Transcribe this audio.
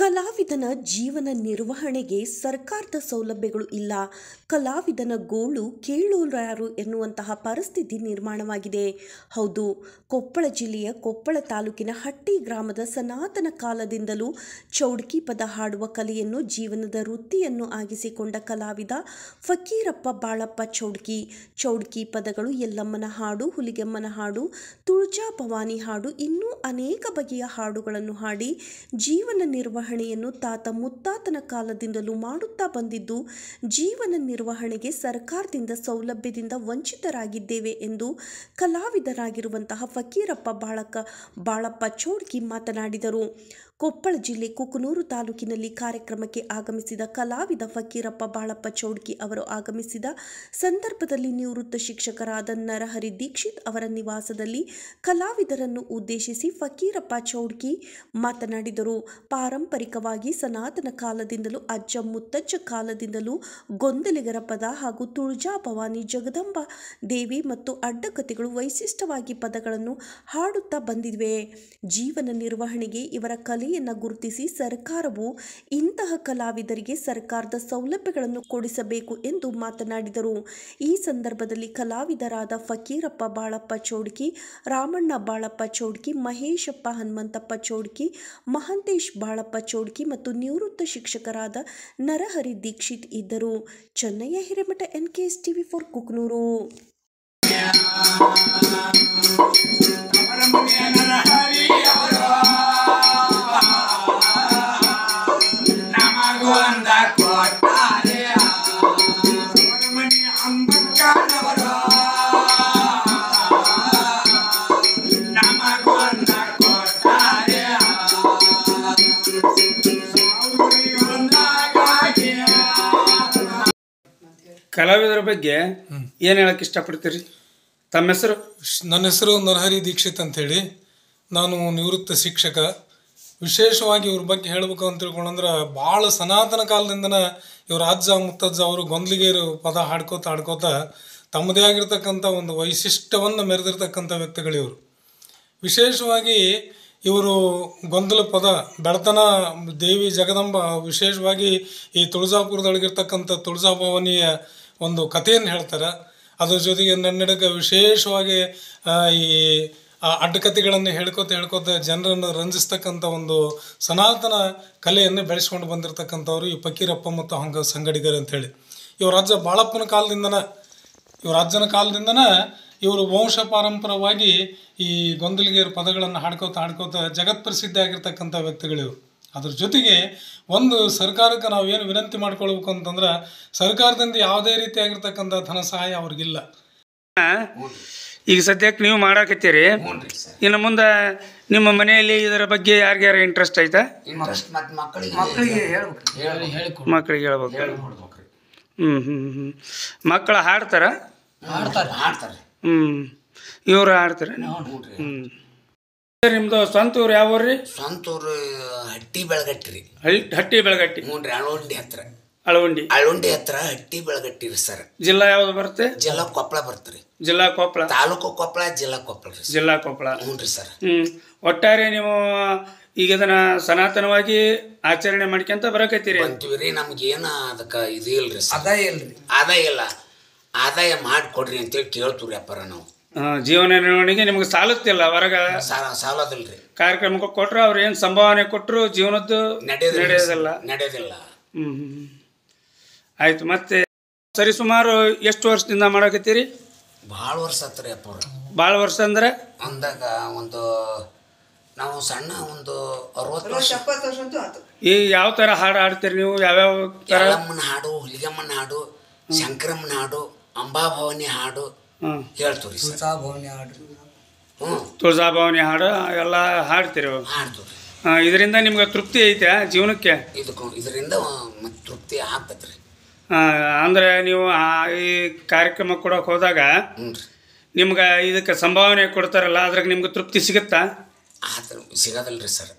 ಕಲಾವಿದನ ಜೀವನ ನಿರ್ವಹಣೆಗೆ ಸರ್ಕಾರದ ಸೌಲಭ್ಯಗಳು ಇಲ್ಲ ಕಲಾವಿದನ ಗೋಳು ಕೇಳೋರಾರು ಎನ್ನುವಂತಹ ಪರಿಸ್ಥಿತಿ ನಿರ್ಮಾಣವಾಗಿದೆ ಹೌದು ಕೊಪ್ಪಳ ಜಿಲ್ಲೆಯ ಕೊಪ್ಪಳ ತಾಲೂಕಿನ ಹಟ್ಟಿ ಗ್ರಾಮದ ಸನಾತನ ಕಾಲದಿಂದಲೂ ಚೌಡ್ಕಿ ಪದ ಹಾಡುವ ಕಲೆಯನ್ನು ಜೀವನದ ವೃತ್ತಿಯನ್ನು ಆಗಿಸಿಕೊಂಡ ಕಲಾವಿದ ಫಕೀರಪ್ಪ ಬಾಳಪ್ಪ ಚೌಡ್ಕಿ ಚೌಡ್ಕಿ ಪದಗಳು ಎಲ್ಲಮ್ಮನ ಹಾಡು ಹುಲಿಗೆಮ್ಮನ ಹಾಡು ತುಳಜಾ ಭವಾನಿ ಹಾಡು ಇನ್ನೂ ಅನೇಕ ಬಗೆಯ ಹಾಡುಗಳನ್ನು ಹಾಡಿ ಜೀವನ ನಿರ್ವಹಣೆ ನಿರ್ವಹಣೆಯನ್ನು ತಾತ ಮುತ್ತಾತನ ಕಾಲದಿಂದಲೂ ಮಾಡುತ್ತಾ ಬಂದಿದ್ದು ಜೀವನ ನಿರ್ವಹಣೆಗೆ ಸರ್ಕಾರದಿಂದ ಸೌಲಭ್ಯದಿಂದ ವಂಚಿತರಾಗಿದ್ದೇವೆ ಎಂದು ಕಲಾವಿದರಾಗಿರುವಂತಹ ಫಕೀರಪ್ಪ ಬಾಳಕ ಬಾಳಪ್ಪ ಚೋಡ್ಕಿ ಮಾತನಾಡಿದರು ಕೊಪ್ಪಳ ಜಿಲ್ಲೆ ಕುಕನೂರು ತಾಲೂಕಿನಲ್ಲಿ ಕಾರ್ಯಕ್ರಮಕ್ಕೆ ಆಗಮಿಸಿದ ಕಲಾವಿದ ಫಕೀರಪ್ಪ ಬಾಳಪ್ಪ ಚೌಡ್ಕಿ ಅವರು ಆಗಮಿಸಿದ ಸಂದರ್ಭದಲ್ಲಿ ನಿವೃತ್ತ ಶಿಕ್ಷಕರಾದ ನರಹರಿ ದೀಕ್ಷಿತ್ ಅವರ ನಿವಾಸದಲ್ಲಿ ಕಲಾವಿದರನ್ನು ಉದ್ದೇಶಿಸಿ ಫಕೀರಪ್ಪ ಚೌಡ್ಕಿ ಮಾತನಾಡಿದರು ಪಾರಂಪರಿಕವಾಗಿ ಸನಾತನ ಕಾಲದಿಂದಲೂ ಅಜ್ಜ ಮುತ್ತಜ್ಜ ಕಾಲದಿಂದಲೂ ಗೊಂದಲಿಗರ ಪದ ಹಾಗೂ ತುಳುಜಾ ಭವಾನಿ ಜಗದಂಬ ದೇವಿ ಮತ್ತು ಅಡ್ಡಕತೆಗಳು ವೈಶಿಷ್ಟ್ಯವಾಗಿ ಪದಗಳನ್ನು ಹಾಡುತ್ತಾ ಬಂದಿವೆ ಜೀವನ ನಿರ್ವಹಣೆಗೆ ಇವರ ಕಲೆ ಕಲೆಯನ್ನು ಗುರುತಿಸಿ ಸರ್ಕಾರವು ಇಂತಹ ಕಲಾವಿದರಿಗೆ ಸರ್ಕಾರದ ಸೌಲಭ್ಯಗಳನ್ನು ಕೊಡಿಸಬೇಕು ಎಂದು ಮಾತನಾಡಿದರು ಈ ಸಂದರ್ಭದಲ್ಲಿ ಕಲಾವಿದರಾದ ಫಕೀರಪ್ಪ ಬಾಳಪ್ಪ ಚೌಡ್ಕಿ ರಾಮಣ್ಣ ಬಾಳಪ್ಪ ಚೌಡ್ಕಿ ಮಹೇಶಪ್ಪ ಹನುಮಂತಪ್ಪ ಚೌಡ್ಕಿ ಮಹಂತೇಶ್ ಬಾಳಪ್ಪ ಚೌಡ್ಕಿ ಮತ್ತು ನಿವೃತ್ತ ಶಿಕ್ಷಕರಾದ ನರಹರಿ ದೀಕ್ಷಿತ್ ಇದ್ದರು Chennaiah Hiremath N K S TV for Kuknur ಕಲಾವಿದರ ಬಗ್ಗೆ ಏನು ಹೇಳಕ್ಕೆ ಇಷ್ಟಪಡ್ತೀರಿ ತಮ್ಮ ಹೆಸರು ನನ್ನ ಹೆಸರು ನರಹರಿ ದೀಕ್ಷಿತ್ ಅಂತೇಳಿ ನಾನು ನಿವೃತ್ತ ಶಿಕ್ಷಕ ವಿಶೇಷವಾಗಿ ಇವ್ರ ಬಗ್ಗೆ ಹೇಳಬೇಕು ಅಂತ ತಿಳ್ಕೊಂಡಂದ್ರೆ ಭಾಳ ಸನಾತನ ಕಾಲದಿಂದನ ಇವ್ರ ಅಜ್ಜ ಮುತ್ತಜ್ಜ ಅವರು ಗೊಂದಲಿಗೇರು ಪದ ಹಾಡ್ಕೋತ ಹಾಡ್ಕೋತ ತಮ್ಮದೇ ಆಗಿರ್ತಕ್ಕಂಥ ಒಂದು ವೈಶಿಷ್ಟ್ಯವನ್ನು ಮೆರೆದಿರ್ತಕ್ಕಂಥ ವ್ಯಕ್ತಿಗಳಿವರು ವಿಶೇಷವಾಗಿ ಇವರು ಗೊಂದಲ ಪದ ಬೆಳತನ ದೇವಿ ಜಗದಂಬ ವಿಶೇಷವಾಗಿ ಈ ತುಳಜಾಪುರದೊಳಗಿರ್ತಕ್ಕಂಥ ಭವನಿಯ ಒಂದು ಕಥೆಯನ್ನು ಹೇಳ್ತಾರೆ ಅದ್ರ ಜೊತೆಗೆ ನನ್ನಡಕ ವಿಶೇಷವಾಗಿ ಈ ಅಡ್ಡಕತೆಗಳನ್ನು ಹೇಳ್ಕೊತ ಹೇಳ್ಕೊತ ಜನರನ್ನು ರಂಜಿಸ್ತಕ್ಕಂಥ ಒಂದು ಸನಾತನ ಕಲೆಯನ್ನು ಬೆಳೆಸ್ಕೊಂಡು ಬಂದಿರತಕ್ಕಂಥವ್ರು ಈ ಫಕೀರಪ್ಪ ಮತ್ತು ಹಂಗ ಸಂಗಡಿಗರು ಹೇಳಿ ಇವ್ರ ರಾಜ್ಯ ಬಾಳಪ್ಪನ ಕಾಲದಿಂದನ ಇವ್ರ ರಾಜ್ಯನ ಕಾಲದಿಂದನ ಇವರು ವಂಶ ಪಾರಂಪರವಾಗಿ ಈ ಗೊಂದಲಿಗೆಯರ ಪದಗಳನ್ನು ಹಾಡ್ಕೋತ ಹಾಡ್ಕೋತ ಜಗತ್ಪ್ರಸಿದ್ಧ ಆಗಿರ್ತಕ್ಕಂಥ ವ್ಯಕ್ತಿಗಳಿವು ಅದ್ರ ಜೊತೆಗೆ ಒಂದು ಸರ್ಕಾರಕ್ಕೆ ನಾವು ಏನು ವಿನಂತಿ ಮಾಡ್ಕೊಳ್ಬೇಕು ಅಂತಂದ್ರೆ ಸರ್ಕಾರದಿಂದ ಯಾವುದೇ ರೀತಿಯಾಗಿರ್ತಕ್ಕಂಥ ಧನ ಸಹಾಯ ಅವ್ರಿಗಿಲ್ಲ ಈಗ ಸದ್ಯಕ್ಕೆ ನೀವು ಮಾಡಾಕತ್ತೀರಿ ಇನ್ನು ಮುಂದೆ ನಿಮ್ಮ ಮನೆಯಲ್ಲಿ ಇದರ ಬಗ್ಗೆ ಯಾರಿಗ್ಯಾರ ಇಂಟ್ರೆಸ್ಟ್ ಐತಾ ಮಕ್ಕಳಿಗೆ ಹೇಳ್ಬೇಕು ಹ್ಞೂ ಹ್ಞೂ ಹ್ಞೂ ಮಕ್ಕಳು ಹಾಡ್ತಾರ ಹ್ಞೂ ಇವರು ಹಾಡ್ತಾರೆ ಹ್ಞೂ ನಿಮ್ದು ಸ್ವಂತ ಊರು ಯಾವ ಊರ್ರಿ ಸ್ವಂತ ಊರು ಹಟ್ಟಿ ಬೆಳಗಟ್ಟಿ ಹಟ್ಟಿ ಬೆಳಗಟ್ಟಿ ಹ್ಞೂ ರೀ ಅಳವಂಡಿ ಹತ್ರ ಅಳವಂಡಿ ಅಳವಂಡಿ ಹತ್ರ ಹಟ್ಟಿ ಬೆಳಗಟ್ಟಿರಿ ಸರ್ ಜಿಲ್ಲಾ ಯಾವ್ದು ಬರುತ್ತೆ ಜಿಲ್ಲಾ ಕೊಪ್ಪಳ ಬರ್ತೀರಿ ಜಿಲ್ಲಾ ಕೊಪ್ಪಳ ತಾಲೂಕು ಕೊಪ್ಪಳ ಜಿಲ್ಲಾ ಕೊಪ್ಪಳ ಜಿಲ್ಲಾ ಕೊಪ್ಪಳ ಹ್ಞೂ ಸರ್ ಹ್ಞೂ ಒಟ್ಟಾರೆ ನೀವು ಈಗ ಇದನ್ನ ಸನಾತನವಾಗಿ ಆಚರಣೆ ಮಾಡ್ಕೊಂತ ಬರಕತ್ತೀರಿ ಅಂತೀವಿ ರೀ ನಮ್ಗೇನ ಅದಕ್ಕೆ ಇದು ಇಲ್ರಿ ಆದಾಯ ಇಲ್ರಿ ಆದಾಯ ಇಲ್ಲ ಆದಾಯ ಮಾಡಿಕೊಡ್ರಿ ಅಂತೇಳಿ ಕೇಳ್ತೀವ್ರಿ ಅಪ್ಪಾರ ನಾವು ಜೀವನ ನಿರ್ವಹಣೆಗೆ ನಿಮ್ಗೆ ಸಾಲುತ್ತಿಲ್ಲ ಹೊರಗ ಸಾಲ ಕಾರ್ಯಕ್ರಮಕ್ಕೆ ಕೊಟ್ಟರು ಅವ್ರು ಏನು ಸಂಭಾವನೆ ಕೊಟ್ಟರು ಜೀವನದ್ದು ನಡೆಯೋದಿಲ್ಲ ನಡೆಯೋದಿಲ್ಲ ಹ್ಮ್ ಹ್ಮ್ ಆಯಿತು ಮತ್ತೆ ಸರಿ ಸುಮಾರು ಎಷ್ಟು ವರ್ಷದಿಂದ ಮಾಡಕತ್ತೀರಿ ಭಾಳ ವರ್ಷ ಹತ್ರಿ ಅಪ್ಪ ಭಾಳ ವರ್ಷ ಅಂದ್ರೆ ಅಂದಾಗ ಒಂದು ನಾವು ಸಣ್ಣ ಒಂದು ಅರವತ್ತು ವರ್ಷ ಈ ಯಾವ ತರ ಹಾಡು ಹಾಡ್ತೀರಿ ನೀವು ಯಾವ್ಯಾವ ಹಾಡು ಹುಲಿಗಮ್ಮನ ಹಾಡು ಶಂಕರಮ್ಮನ ಹಾಡು ಅಂಬಾಭವನಿ ಹಾಡು ಹೇಳ್ತೀವಿ ಭವನಿ ಹಾಡು ಎಲ್ಲ ಹಾಡ್ತೀರಿ ಇದರಿಂದ ನಿಮ್ಗೆ ತೃಪ್ತಿ ಐತೆ ಜೀವನಕ್ಕೆ ಇದರಿಂದ ತೃಪ್ತಿ ಆಗ್ತೈತ್ರಿ ಅಂದ್ರೆ ನೀವು ಈ ಕಾರ್ಯಕ್ರಮ ಕೊಡೋಕೆ ಹೋದಾಗ ನಿಮ್ಗೆ ಇದಕ್ಕೆ ಸಂಭಾವನೆ ಕೊಡ್ತಾರಲ್ಲ ಅದ್ರಾಗ ನಿಮ್ಗೆ ತೃಪ್ತಿ ಸಿಗುತ್ತಾ ಆ ಸರ್